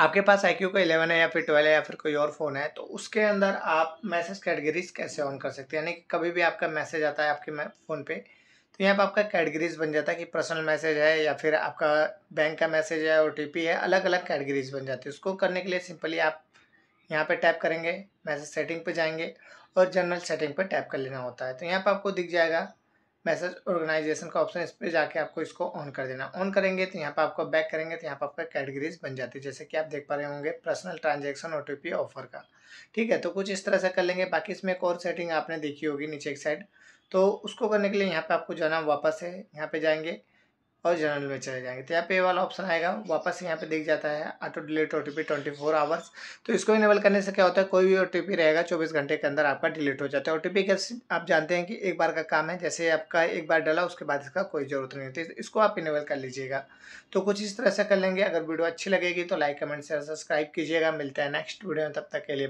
आपके पास I Q का eleven है या फिर ट्वेल्व है या फिर कोई और फ़ोन है तो उसके अंदर आप मैसेज कैटेगरीज कैसे ऑन कर सकते हैं यानी कि कभी भी आपका मैसेज आता है आपके फ़ोन पे तो यहाँ पर आपका कैटेगरीज बन जाता है कि पर्सनल मैसेज है या फिर आपका बैंक का मैसेज है ओ है अलग अलग कैटेगरीज बन जाती है उसको करने के लिए सिंपली आप यहाँ पर टैप करेंगे मैसेज सेटिंग पर जाएंगे और जनरल सेटिंग पर टैप कर लेना होता है तो यहाँ पर आपको दिख जाएगा मैसेज ऑर्गेनाइजेशन का ऑप्शन इस पर जाके आपको इसको ऑन कर देना ऑन करेंगे तो यहाँ पर आपको बैक करेंगे तो यहाँ पर आपका कैटेगरीज बन जाती है जैसे कि आप देख पा रहे होंगे पर्सनल ट्रांजेक्शन ओ ऑफर का ठीक है तो कुछ इस तरह से कर लेंगे बाकी इसमें एक और सेटिंग आपने देखी होगी नीचे एक साइड तो उसको करने के लिए यहाँ पर आपको जाना वापस है यहाँ पर जाएंगे और जनरल में चले जाएंगे तो यहाँ पे वाला ऑप्शन आएगा वापस यहाँ पे दिख जाता है auto delete O T P twenty four hours तो इसको इनेबल करने से क्या होता है कोई भी ओ टी पी रहेगा चौबीस घंटे के अंदर आपका डिलीट हो जाता है ओ टी पी कैसे आप जानते हैं कि एक बार का काम है जैसे आपका एक बार डाला उसके बाद इसका कोई ज़रूरत नहीं होती इसको आप इनेबल कर लीजिएगा तो कुछ इस तरह से कर लेंगे अगर वीडियो अच्छी लगेगी तो लाइक कमेंट शेयर सब्सक्राइब कीजिएगा मिलता है नेक्स्ट वीडियो में तब तक के लिए